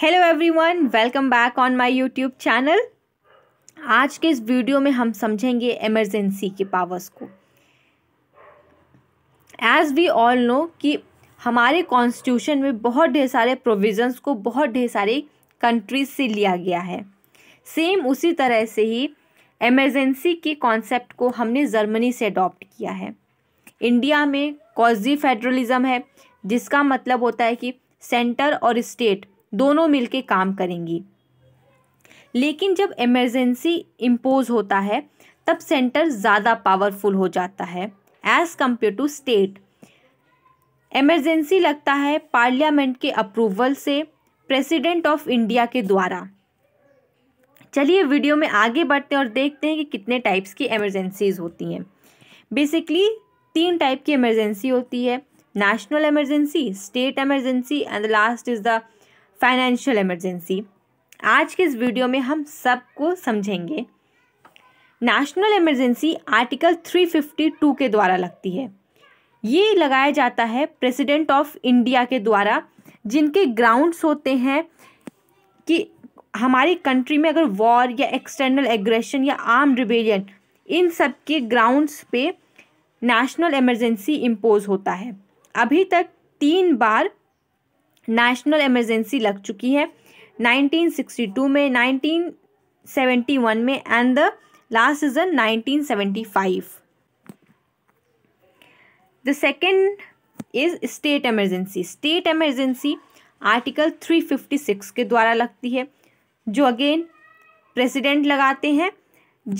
hello everyone welcome back on my YouTube channel आज के इस वीडियो में हम समझेंगे इमरजेंसी के पावर्स को एज़ वी ऑल नो कि हमारे कॉन्स्टिट्यूशन में बहुत ढेर सारे प्रोविजंस को बहुत ढेर सारे कंट्रीज से लिया गया है सेम उसी तरह से ही एमरजेंसी के कॉन्सेप्ट को हमने जर्मनी से अडॉप्ट किया है इंडिया में कॉजी फेडरलिज़म है जिसका मतलब होता है कि सेंटर और स्टेट दोनों मिलके काम करेंगी लेकिन जब इमरजेंसी इम्पोज होता है तब सेंटर ज़्यादा पावरफुल हो जाता है as compared to state emergency लगता है पार्लियामेंट के अप्रूवल से प्रेसिडेंट ऑफ इंडिया के द्वारा चलिए वीडियो में आगे बढ़ते हैं और देखते हैं कि कितने टाइप्स की इमरजेंसीज होती हैं बेसिकली तीन टाइप की इमरजेंसी होती है national emergency state emergency and last is the financial emergency आज के इस वीडियो में हम सबको समझेंगे नेशनल इमरजेंसी आर्टिकल 352 के द्वारा लगती है ये लगाया जाता है प्रेसिडेंट ऑफ इंडिया के द्वारा जिनके ग्राउंड्स होते हैं कि हमारी कंट्री में अगर वॉर या एक्सटर्नल एग्रेशन या आर्म रिबेलियन इन सब के ग्राउंड्स पे नेशनल इमरजेंसी इम्पोज होता है अभी तक तीन बार नेशनल इमरजेंसी लग चुकी है 1962 में 1971 में and the last season 1975 the second is state emergency state emergency article 356 के द्वारा लगती है जो अगेन प्रेसिडेंट लगाते हैं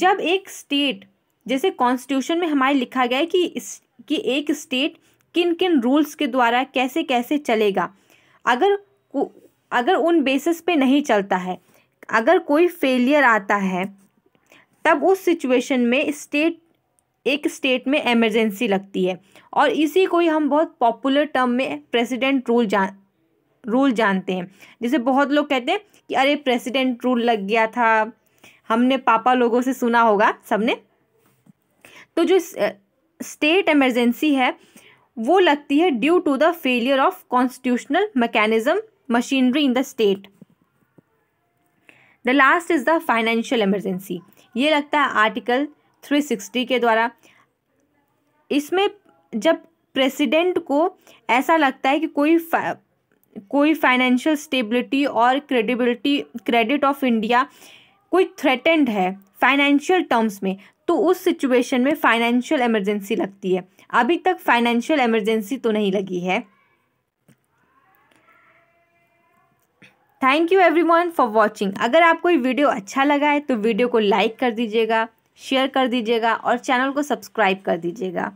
जब एक स्टेट जैसे कॉन्स्टिट्यूशन में हमारे लिखा गया है कि इस कि एक स्टेट किन किन रूल्स के द्वारा कैसे कैसे चलेगा अगर अगर उन बेसिस पे नहीं चलता है अगर कोई फेलियर आता है तब उस सिचुएशन में स्टेट एक स्टेट में एमरजेंसी लगती है और इसी को ही हम बहुत पॉपुलर टर्म में प्रेसिडेंट रूल जान रूल जानते हैं जैसे बहुत लोग कहते हैं कि अरे प्रेसिडेंट रूल लग गया था हमने पापा लोगों से सुना होगा सबने तो जो स्टेट इमरजेंसी है वो लगती है due to the failure of constitutional mechanism machinery in the state the last is the financial emergency ये लगता है आर्टिकल थ्री सिक्सटी के द्वारा इसमें जब प्रेसिडेंट को ऐसा लगता है कि कोई फा, कोई फाइनेंशियल स्टेबिलिटी और क्रेडिबिलिटी क्रेडिट ऑफ इंडिया कोई थ्रेटेंड है फाइनेंशियल टर्म्स में तो उस सिचुएशन में फाइनेंशियल इमरजेंसी लगती है अभी तक फाइनेंशियल इमरजेंसी तो नहीं लगी है thank you everyone for watching अगर आपको ये वीडियो अच्छा लगा है तो वीडियो को लाइक कर दीजिएगा शेयर कर दीजिएगा और चैनल को सब्सक्राइब कर दीजिएगा